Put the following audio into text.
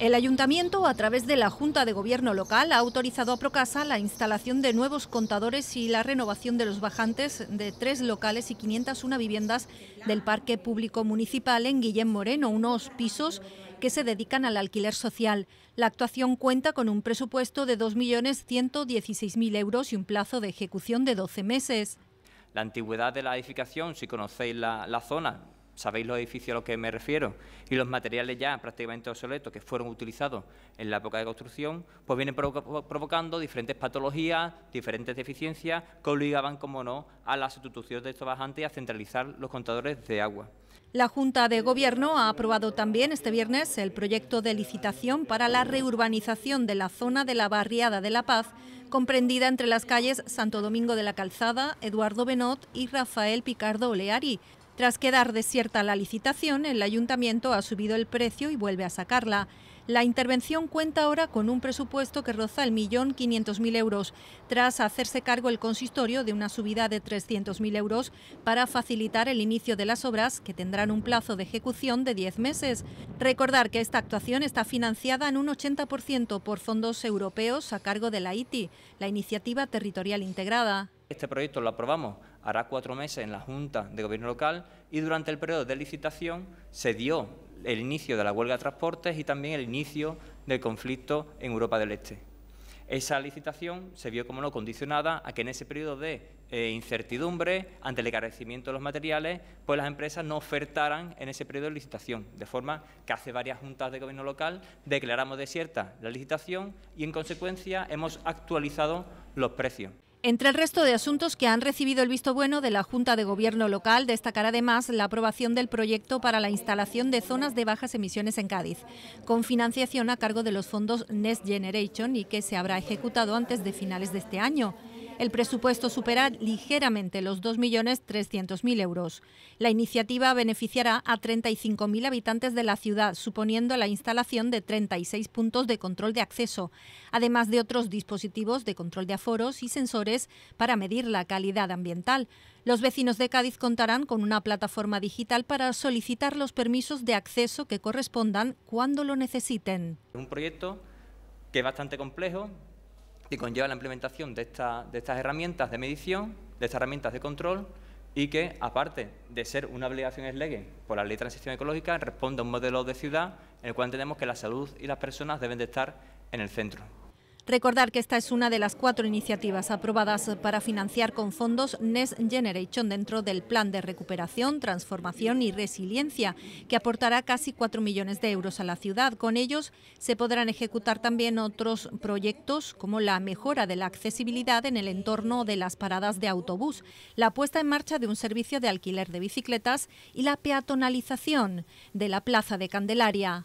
El ayuntamiento, a través de la Junta de Gobierno local, ha autorizado a Procasa la instalación de nuevos contadores y la renovación de los bajantes de tres locales y 501 viviendas del Parque Público Municipal en Guillén Moreno, unos pisos que se dedican al alquiler social. La actuación cuenta con un presupuesto de 2.116.000 euros y un plazo de ejecución de 12 meses. La antigüedad de la edificación, si conocéis la, zona, sabéis los edificios a los que me refiero, y los materiales ya prácticamente obsoletos que fueron utilizados en la época de construcción, pues vienen provocando diferentes patologías, diferentes deficiencias que obligaban, como no, a la sustitución de estos bajantes y a centralizar los contadores de agua. La Junta de Gobierno ha aprobado también este viernes el proyecto de licitación para la reurbanización de la zona de la barriada de La Paz, comprendida entre las calles Santo Domingo de la Calzada, Eduardo Benot y Rafael Picardo Oleari, tras quedar desierta la licitación, el ayuntamiento ha subido el precio y vuelve a sacarla. La intervención cuenta ahora con un presupuesto que roza el millón mil euros, tras hacerse cargo el consistorio de una subida de mil euros para facilitar el inicio de las obras, que tendrán un plazo de ejecución de 10 meses. Recordar que esta actuación está financiada en un 80% por fondos europeos a cargo de la ITI, la Iniciativa Territorial Integrada. Este proyecto lo aprobamos hará cuatro meses en la Junta de Gobierno Local y durante el periodo de licitación se dio el inicio de la huelga de transportes y también el inicio del conflicto en Europa del Este. Esa licitación se vio, como no, condicionada a que en ese periodo de eh, incertidumbre, ante el encarecimiento de los materiales, pues las empresas no ofertaran en ese periodo de licitación, de forma que hace varias juntas de gobierno local declaramos desierta la licitación y, en consecuencia, hemos actualizado los precios. Entre el resto de asuntos que han recibido el visto bueno de la Junta de Gobierno local, destacará además la aprobación del proyecto para la instalación de zonas de bajas emisiones en Cádiz, con financiación a cargo de los fondos Next Generation y que se habrá ejecutado antes de finales de este año. El presupuesto supera ligeramente los 2.300.000 euros. La iniciativa beneficiará a 35.000 habitantes de la ciudad, suponiendo la instalación de 36 puntos de control de acceso, además de otros dispositivos de control de aforos y sensores para medir la calidad ambiental. Los vecinos de Cádiz contarán con una plataforma digital para solicitar los permisos de acceso que correspondan cuando lo necesiten. Un proyecto que es bastante complejo, que conlleva la implementación de, estas herramientas de medición, de estas herramientas de control, y que, aparte de ser una obligación eslegue por la ley de transición ecológica, responde a un modelo de ciudad en el cual entendemos que la salud y las personas deben de estar en el centro. Recordar que esta es una de las cuatro iniciativas aprobadas para financiar con fondos Next Generation dentro del Plan de Recuperación, Transformación y Resiliencia, que aportará casi 4 millones de euros a la ciudad. Con ellos se podrán ejecutar también otros proyectos como la mejora de la accesibilidad en el entorno de las paradas de autobús, la puesta en marcha de un servicio de alquiler de bicicletas y la peatonalización de la Plaza de Candelaria.